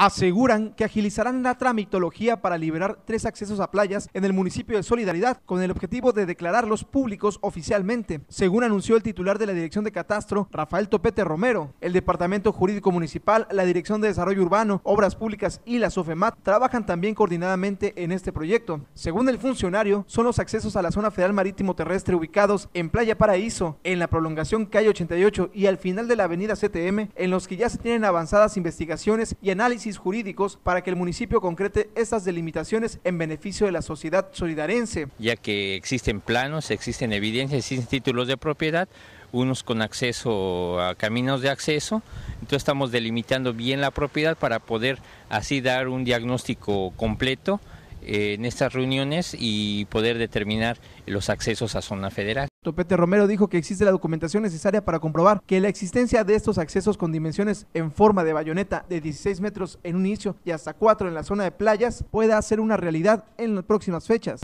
aseguran que agilizarán la tramitología para liberar tres accesos a playas en el municipio de Solidaridad, con el objetivo de declararlos públicos oficialmente. Según anunció el titular de la Dirección de Catastro, Rafael Topete Romero, el Departamento Jurídico Municipal, la Dirección de Desarrollo Urbano, Obras Públicas y la SOFEMAT trabajan también coordinadamente en este proyecto. Según el funcionario, son los accesos a la zona federal marítimo terrestre ubicados en Playa Paraíso, en la prolongación calle 88 y al final de la avenida CTM, en los que ya se tienen avanzadas investigaciones y análisis jurídicos para que el municipio concrete estas delimitaciones en beneficio de la sociedad solidarense. Ya que existen planos, existen evidencias, existen títulos de propiedad, unos con acceso a caminos de acceso. Entonces estamos delimitando bien la propiedad para poder así dar un diagnóstico completo eh, en estas reuniones y poder determinar los accesos a zona federal. Topete Romero dijo que existe la documentación necesaria para comprobar que la existencia de estos accesos con dimensiones en forma de bayoneta de 16 metros en un inicio y hasta 4 en la zona de playas pueda ser una realidad en las próximas fechas.